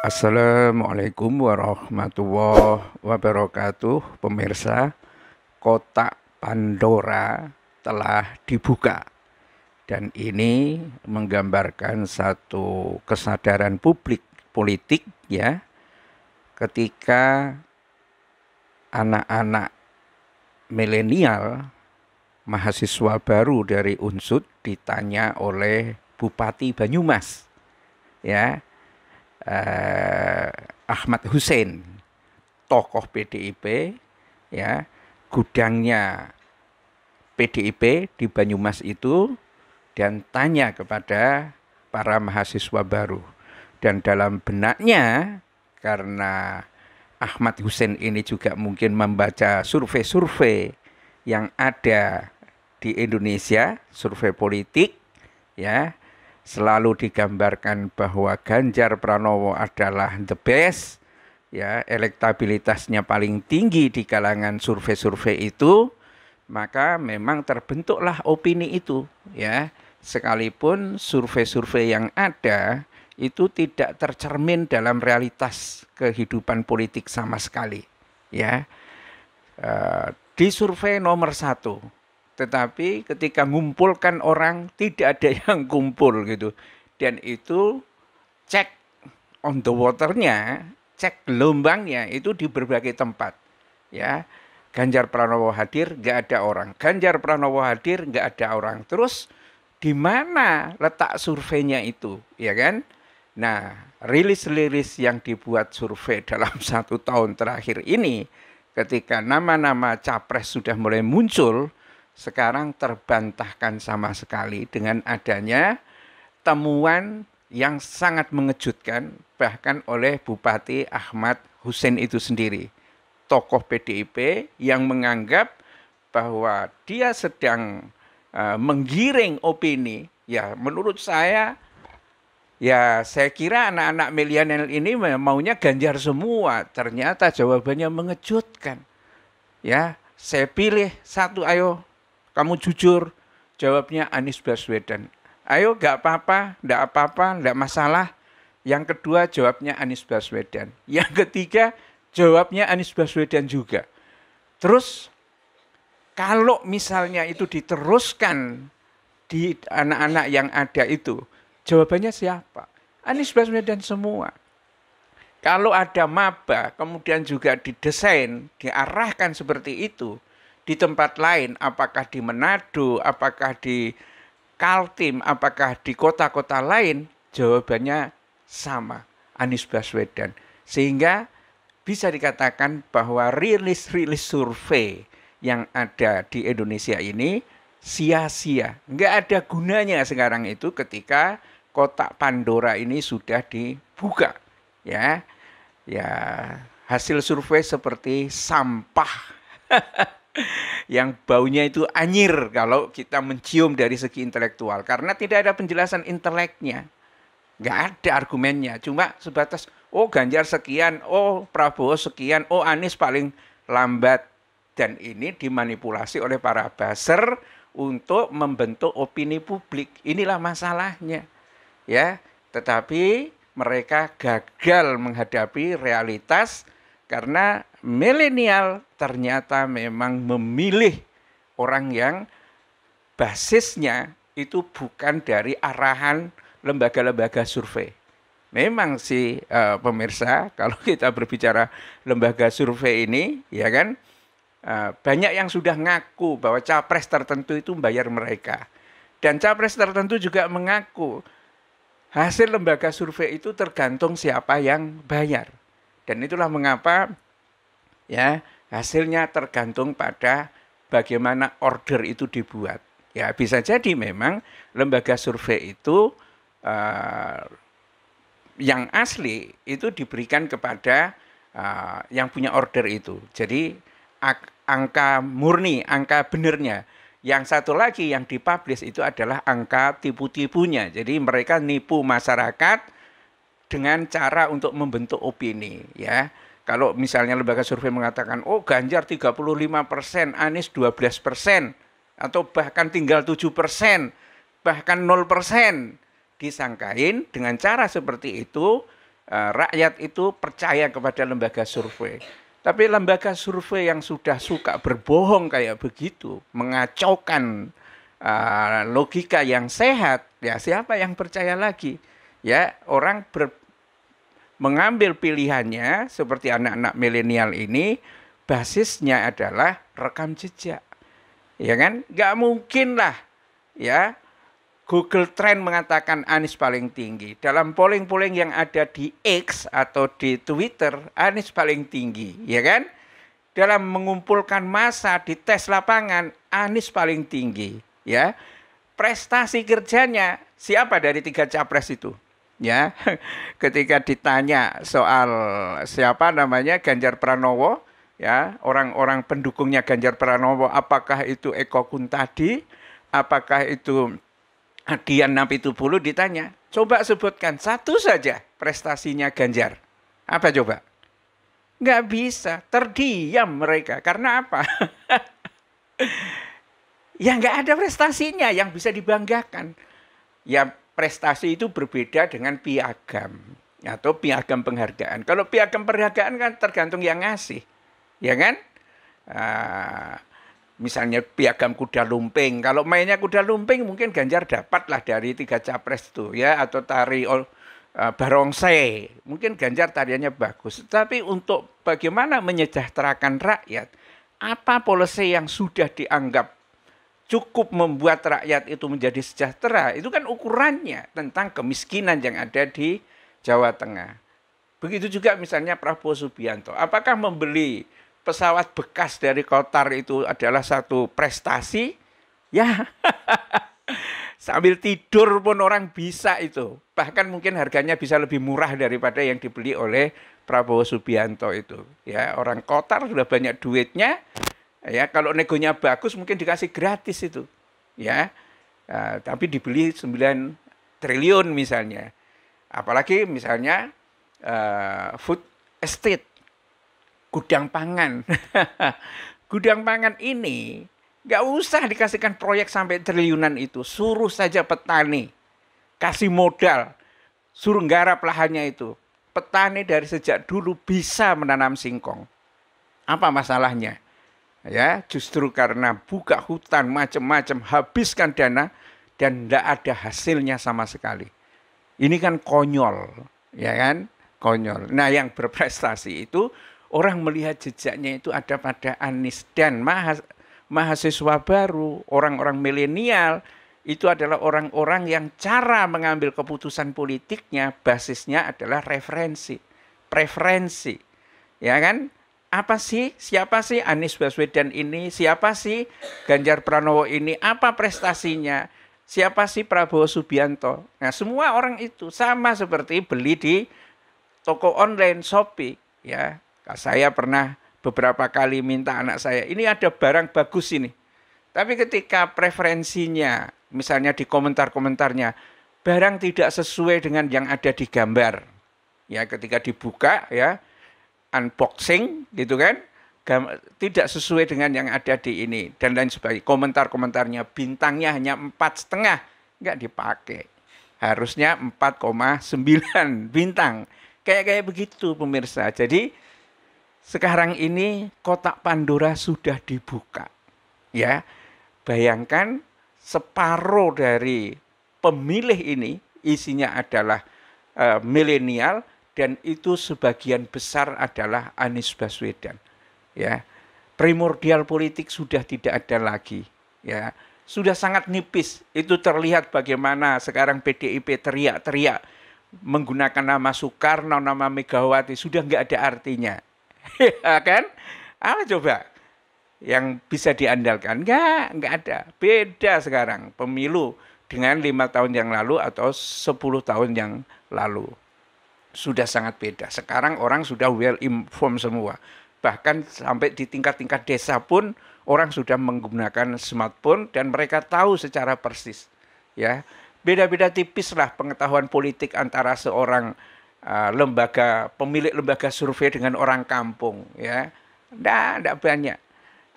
Assalamualaikum warahmatullahi wabarakatuh Pemirsa, kotak Pandora telah dibuka Dan ini menggambarkan satu kesadaran publik politik ya Ketika anak-anak milenial mahasiswa baru dari UNSUD ditanya oleh Bupati Banyumas ya eh, Ahmad Hussein, tokoh PDIP, ya gudangnya PDIP di Banyumas itu dan tanya kepada para mahasiswa baru. Dan dalam benaknya karena Ahmad Hussein ini juga mungkin membaca survei-survei yang ada di Indonesia, survei politik ya selalu digambarkan bahwa Ganjar Pranowo adalah the best ya elektabilitasnya paling tinggi di kalangan survei-survei itu maka memang terbentuklah opini itu ya sekalipun survei-survei yang ada itu tidak tercermin dalam realitas kehidupan politik sama sekali ya eh, di survei nomor satu tetapi ketika ngumpulkan orang tidak ada yang kumpul gitu. Dan itu cek on the waternya, cek gelombangnya itu di berbagai tempat. Ya, Ganjar Pranowo hadir, nggak ada orang. Ganjar Pranowo hadir, nggak ada orang. Terus di mana letak surveinya itu, ya kan? Nah, rilis-rilis yang dibuat survei dalam satu tahun terakhir ini, ketika nama-nama capres sudah mulai muncul, sekarang terbantahkan sama sekali dengan adanya temuan yang sangat mengejutkan bahkan oleh Bupati Ahmad Hussein itu sendiri. Tokoh PDIP yang menganggap bahwa dia sedang uh, menggiring opini, ya menurut saya ya saya kira anak-anak milenial ini maunya ganjar semua. Ternyata jawabannya mengejutkan. Ya, saya pilih satu ayo kamu jujur. Jawabnya Anies Baswedan. Ayo gak apa-apa, gak apa-apa, gak masalah. Yang kedua jawabnya Anies Baswedan. Yang ketiga jawabnya Anies Baswedan juga. Terus kalau misalnya itu diteruskan di anak-anak yang ada itu, jawabannya siapa? Anies Baswedan semua. Kalau ada maba kemudian juga didesain, diarahkan seperti itu, di tempat lain, apakah di Manado, apakah di Kaltim, apakah di kota-kota lain, jawabannya sama, Anies Baswedan. Sehingga bisa dikatakan bahwa rilis-rilis survei yang ada di Indonesia ini sia-sia. Nggak ada gunanya sekarang itu ketika kotak Pandora ini sudah dibuka. Ya, ya hasil survei seperti sampah. yang baunya itu anyir kalau kita mencium dari segi intelektual karena tidak ada penjelasan inteleknya nggak ada argumennya cuma sebatas oh Ganjar sekian oh Prabowo sekian oh Anies paling lambat dan ini dimanipulasi oleh para baser untuk membentuk opini publik inilah masalahnya ya tetapi mereka gagal menghadapi realitas karena milenial ternyata memang memilih orang yang basisnya itu bukan dari arahan lembaga-lembaga survei. Memang sih e, pemirsa kalau kita berbicara lembaga survei ini ya kan e, banyak yang sudah ngaku bahwa capres tertentu itu membayar mereka. Dan capres tertentu juga mengaku hasil lembaga survei itu tergantung siapa yang bayar. Dan itulah mengapa ya hasilnya tergantung pada bagaimana order itu dibuat. Ya bisa jadi memang lembaga survei itu uh, yang asli itu diberikan kepada uh, yang punya order itu. Jadi angka murni, angka benernya. Yang satu lagi yang dipublish itu adalah angka tipu-tipunya. Jadi mereka nipu masyarakat dengan cara untuk membentuk opini, ya. Kalau misalnya lembaga survei mengatakan, oh Ganjar 35 persen, Anies 12 persen, atau bahkan tinggal 7 persen, bahkan 0 persen, disangkain dengan cara seperti itu, eh, rakyat itu percaya kepada lembaga survei. Tapi lembaga survei yang sudah suka berbohong kayak begitu, mengacaukan uh, logika yang sehat, ya siapa yang percaya lagi? Ya orang ber, mengambil pilihannya seperti anak-anak milenial ini basisnya adalah rekam jejak. Ya kan? Gak mungkin lah ya Google Trend mengatakan Anies paling tinggi. Dalam polling-polling yang ada di X atau di Twitter, Anies paling tinggi, ya kan? Dalam mengumpulkan massa di tes lapangan, Anies paling tinggi, ya. Prestasi kerjanya siapa dari tiga capres itu? ya ketika ditanya soal siapa namanya Ganjar Pranowo ya orang-orang pendukungnya Ganjar Pranowo apakah itu Eko Kuntadi apakah itu Dian Tupulu ditanya coba sebutkan satu saja prestasinya Ganjar apa coba nggak bisa terdiam mereka karena apa ya nggak ada prestasinya yang bisa dibanggakan ya prestasi itu berbeda dengan piagam atau piagam penghargaan. Kalau piagam penghargaan kan tergantung yang ngasih, ya kan? Uh, misalnya piagam kuda lumping. Kalau mainnya kuda lumping mungkin Ganjar dapatlah dari tiga capres itu ya atau tari uh, barongsai. Mungkin Ganjar tariannya bagus. Tapi untuk bagaimana menyejahterakan rakyat, apa polisi yang sudah dianggap cukup membuat rakyat itu menjadi sejahtera, itu kan ukurannya tentang kemiskinan yang ada di Jawa Tengah. Begitu juga misalnya Prabowo Subianto. Apakah membeli pesawat bekas dari Qatar itu adalah satu prestasi? Ya, sambil tidur pun orang bisa itu. Bahkan mungkin harganya bisa lebih murah daripada yang dibeli oleh Prabowo Subianto itu. Ya, orang Qatar sudah banyak duitnya, Ya, kalau negonya bagus mungkin dikasih gratis itu. Ya. Uh, tapi dibeli 9 triliun misalnya. Apalagi misalnya uh, food estate, gudang pangan. gudang pangan ini nggak usah dikasihkan proyek sampai triliunan itu. Suruh saja petani, kasih modal, suruh garap lahannya itu. Petani dari sejak dulu bisa menanam singkong. Apa masalahnya? ya justru karena buka hutan macam-macam habiskan dana dan tidak ada hasilnya sama sekali ini kan konyol ya kan konyol nah yang berprestasi itu orang melihat jejaknya itu ada pada Anies dan mahasiswa baru orang-orang milenial itu adalah orang-orang yang cara mengambil keputusan politiknya basisnya adalah referensi preferensi ya kan apa sih, siapa sih Anies Baswedan ini, siapa sih Ganjar Pranowo ini, apa prestasinya, siapa sih Prabowo Subianto. Nah semua orang itu sama seperti beli di toko online Shopee. Ya, saya pernah beberapa kali minta anak saya, ini ada barang bagus ini. Tapi ketika preferensinya, misalnya di komentar-komentarnya, barang tidak sesuai dengan yang ada di gambar. Ya, ketika dibuka ya, unboxing gitu kan tidak sesuai dengan yang ada di ini dan lain sebagainya komentar-komentarnya bintangnya hanya empat setengah nggak dipakai harusnya 4,9 bintang kayak kayak begitu pemirsa jadi sekarang ini kotak Pandora sudah dibuka ya bayangkan separuh dari pemilih ini isinya adalah uh, milenial dan itu sebagian besar adalah Anies Baswedan. Ya, primordial politik sudah tidak ada lagi. Ya, sudah sangat nipis. Itu terlihat bagaimana sekarang PDIP teriak-teriak menggunakan nama Soekarno, nama Megawati sudah nggak ada artinya, ya kan? Apa coba yang bisa diandalkan? Nggak, nggak ada. Beda sekarang pemilu dengan lima tahun yang lalu atau sepuluh tahun yang lalu sudah sangat beda. Sekarang orang sudah well informed semua. Bahkan sampai di tingkat-tingkat desa pun orang sudah menggunakan smartphone dan mereka tahu secara persis. Ya, beda-beda tipislah pengetahuan politik antara seorang uh, lembaga pemilik lembaga survei dengan orang kampung. Ya, ndak ndak banyak.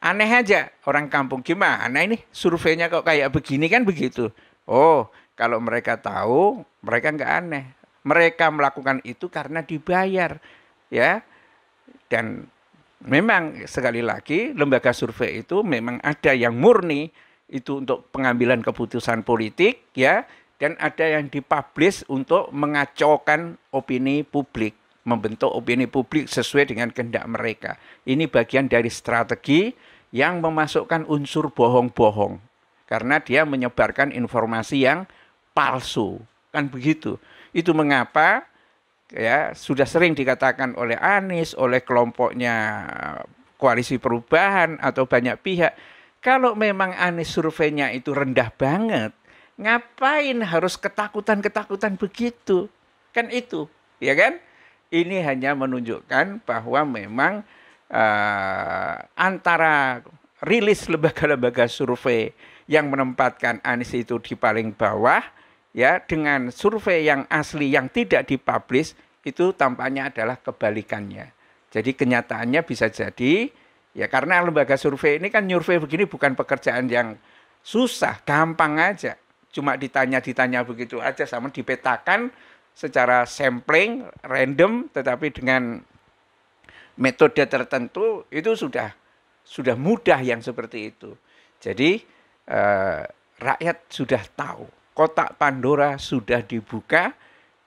Aneh aja orang kampung gimana ini surveinya kok kayak begini kan begitu. Oh, kalau mereka tahu mereka nggak aneh mereka melakukan itu karena dibayar ya dan memang sekali lagi lembaga survei itu memang ada yang murni itu untuk pengambilan keputusan politik ya dan ada yang dipublish untuk mengacaukan opini publik membentuk opini publik sesuai dengan kehendak mereka ini bagian dari strategi yang memasukkan unsur bohong-bohong karena dia menyebarkan informasi yang palsu kan begitu itu mengapa ya sudah sering dikatakan oleh Anies, oleh kelompoknya eh, koalisi perubahan atau banyak pihak, kalau memang Anies surveinya itu rendah banget, ngapain harus ketakutan-ketakutan begitu? Kan itu, ya kan? Ini hanya menunjukkan bahwa memang uh, antara rilis lembaga-lembaga survei yang menempatkan Anies itu di paling bawah ya dengan survei yang asli yang tidak dipublish itu tampaknya adalah kebalikannya. Jadi kenyataannya bisa jadi ya karena lembaga survei ini kan survei begini bukan pekerjaan yang susah, gampang aja. Cuma ditanya-ditanya begitu aja sama dipetakan secara sampling random tetapi dengan metode tertentu itu sudah sudah mudah yang seperti itu. Jadi eh, rakyat sudah tahu kotak Pandora sudah dibuka,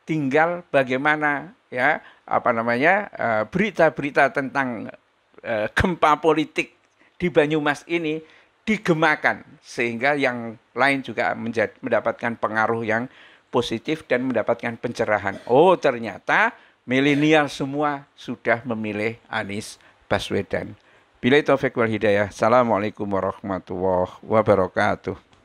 tinggal bagaimana ya apa namanya eh, berita-berita tentang eh, gempa politik di Banyumas ini digemakan sehingga yang lain juga menjadi, mendapatkan pengaruh yang positif dan mendapatkan pencerahan. Oh, ternyata milenial semua sudah memilih Anies Baswedan. Bila itu wal hidayah. Assalamualaikum warahmatullahi wabarakatuh.